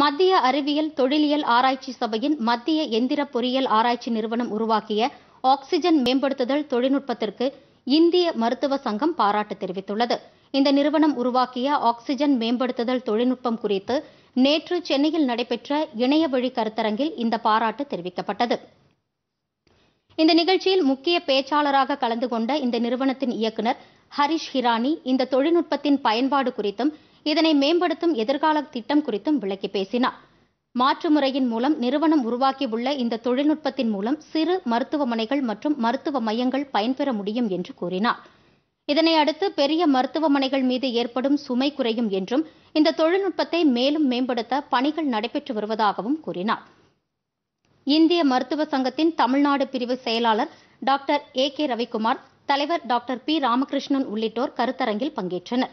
மத்திய அறிவியல் தொழிலியல் ஆராய்ச்சி சபையின் மத்திய எந்திர பொறியியல் ஆராய்ச்சி நிறுவனம் உருவாக்கிய ஆக்சிஜன் மேம்படுத்துதல் தொழில்நுட்பத்திற்கு இந்திய மருத்துவ சங்கம் பாராட்டு தெரிவித்துள்ளது இந்த நிறுவனம் உருவாக்கிய ஆக்சிஜன் மேம்படுத்துதல் தொழில்நுட்பம் குறித்து நேற்று சென்னையில் நடைபெற்ற இணைய வழி கருத்தரங்கில் இந்த பாராட்டு தெரிவிக்கப்பட்டது இந்த நிகழ்ச்சியில் முக்கிய பேச்சாளராக கலந்து கொண்ட இந்த நிறுவனத்தின் இயக்குநர் ஹரிஷ் ஹிரானி இந்த தொழில்நுட்பத்தின் பயன்பாடு குறித்தும் இதனை மேம்படுத்தும் எதிர்கால திட்டம் குறித்தும் விளக்கி பேசினார் மாற்று முறையின் மூலம் நிறுவனம் உருவாக்கியுள்ள இந்த தொழில்நுட்பத்தின் மூலம் சிறு மருத்துவமனைகள் மற்றும் மருத்துவ மையங்கள் பயன்பெற முடியும் என்று கூறினார் இதனை அடுத்து பெரிய மருத்துவமனைகள் மீது ஏற்படும் சுமை குறையும் என்றும் இந்த தொழில்நுட்பத்தை மேலும் மேம்படுத்த பணிகள் நடைபெற்று வருவதாகவும் கூறினார் இந்திய மருத்துவ சங்கத்தின் தமிழ்நாடு பிரிவு செயலாளர் டாக்டர் ஏ கே ரவிக்குமார் தலைவர் டாக்டர் பி ராமகிருஷ்ணன் உள்ளிட்டோர் கருத்தரங்கில் பங்கேற்றனா்